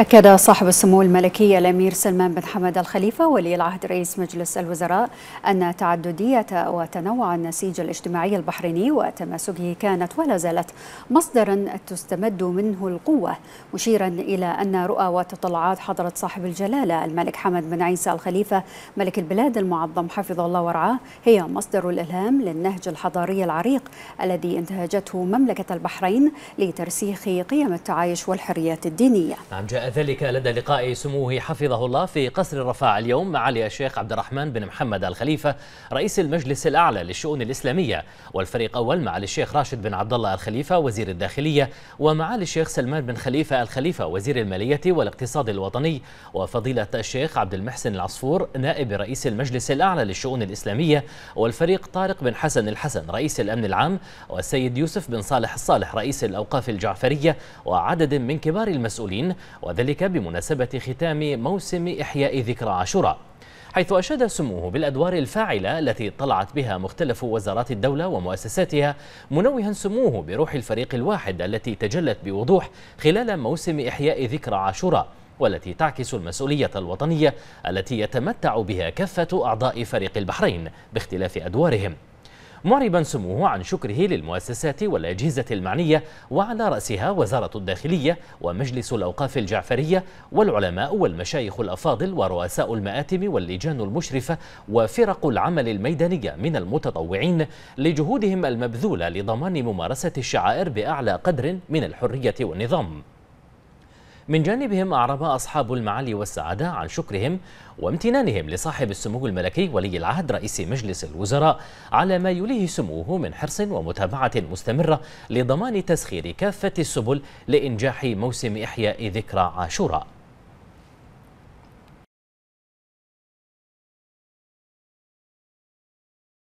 أكد صاحب السمو الملكي الأمير سلمان بن حمد الخليفة ولي العهد رئيس مجلس الوزراء أن تعددية وتنوع النسيج الاجتماعي البحريني وتماسكه كانت ولا زالت مصدرا تستمد منه القوة مشيرا إلى أن رؤى وتطلعات حضرة صاحب الجلالة الملك حمد بن عيسى الخليفة ملك البلاد المعظم حفظه الله ورعاه هي مصدر الإلهام للنهج الحضاري العريق الذي انتهجته مملكة البحرين لترسيخ قيم التعايش والحريات الدينية. نعم جاء ذلك لدى لقاء سموه حفظه الله في قصر الرفاع اليوم معالي الشيخ عبد الرحمن بن محمد الخليفة رئيس المجلس الأعلى للشؤون الإسلامية والفريق أول معالي الشيخ راشد بن عبد الله الخليفة وزير الداخلية ومعالي الشيخ سلمان بن خليفة الخليفة وزير المالية والاقتصاد الوطني وفضيلة الشيخ عبد المحسن العصفور نائب رئيس المجلس الأعلى للشؤون الإسلامية والفريق طارق بن حسن الحسن رئيس الأمن العام والسيد يوسف بن صالح الصالح رئيس الأوقاف الجعفرية وعدد من كبار المسؤولين وذلك بمناسبة ختام موسم إحياء ذكرى عاشوراء حيث أشاد سموه بالأدوار الفاعلة التي طلعت بها مختلف وزارات الدولة ومؤسساتها منوها سموه بروح الفريق الواحد التي تجلت بوضوح خلال موسم إحياء ذكرى عاشوراء والتي تعكس المسؤولية الوطنية التي يتمتع بها كافة أعضاء فريق البحرين باختلاف أدوارهم معربا سموه عن شكره للمؤسسات والأجهزة المعنية وعلى رأسها وزارة الداخلية ومجلس الأوقاف الجعفرية والعلماء والمشايخ الأفاضل ورؤساء المآتم واللجان المشرفة وفرق العمل الميدانية من المتطوعين لجهودهم المبذولة لضمان ممارسة الشعائر بأعلى قدر من الحرية والنظام من جانبهم أعرب أصحاب المعالي والسعادة عن شكرهم وامتنانهم لصاحب السمو الملكي ولي العهد رئيس مجلس الوزراء على ما يليه سموه من حرص ومتابعة مستمرة لضمان تسخير كافة السبل لإنجاح موسم إحياء ذكرى عاشوراء